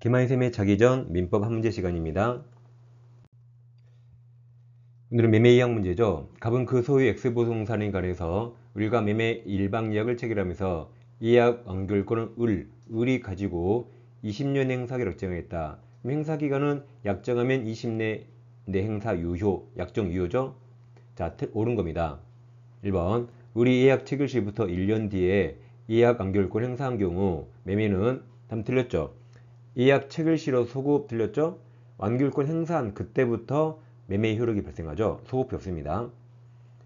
김한쌤의 자기전 민법 한 문제 시간입니다. 오늘은 매매 이항 문제죠. 갑은 그 소유 x 보송사에 관해서 을과 매매 일방예약을 체결하면서 예약 완결권은 을, 을이 가지고 20년 행사기를 확정했다. 행사기간은 약정하면 2 0년내 행사 유효, 약정 유효죠? 자, 옳은 겁니다. 1번 우리 예약 체결 시부터 1년 뒤에 예약 완결권 행사한 경우 매매는 담 틀렸죠? 예약 책을 실어 소급 들렸죠? 완결권 행사한 그때부터 매매 효력이 발생하죠. 소급이 없습니다.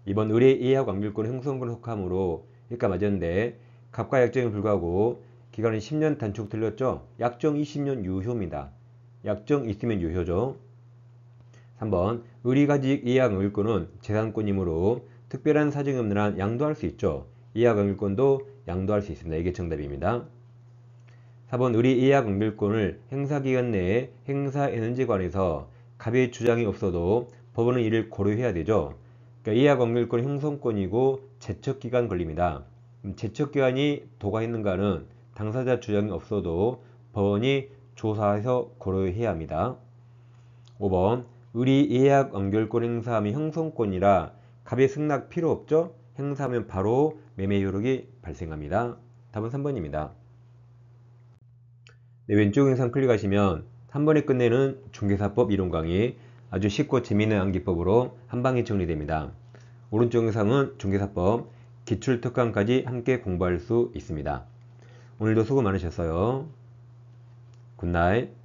이번 의뢰 예약 완결권 행사권 속함으로 일가 맞았는데 갑과 약정에 불구하고 기간은 10년 단축 들렸죠. 약정 20년 유효입니다. 약정 있으면 유효죠. 3번 의리가직 예약 완결권은 재산권이므로 특별한 사정이 없는 한 양도할 수 있죠. 예약 완결권도 양도할 수 있습니다. 이게 정답입니다. 4번 우리 예약 응결권을 행사기간 내에 행사에는지관해서 갑의 주장이 없어도 법원은 이를 고려해야 되죠. 그러니까 예약 억결권 형성권이고 제척기간 걸립니다. 제척기간이 음, 도과했는가는 당사자 주장이 없어도 법원이 조사해서 고려해야 합니다. 5번 우리 예약 연결권 행사하면 형성권이라 갑의 승낙 필요 없죠? 행사하면 바로 매매 효력이 발생합니다. 답은 3번입니다. 네, 왼쪽 영상 클릭하시면 한 번에 끝내는 중개사법 이론 강의 아주 쉽고 재미있는 암기법으로 한방에 정리됩니다. 오른쪽 영상은 중개사법 기출특강까지 함께 공부할 수 있습니다. 오늘도 수고 많으셨어요. 굿나잇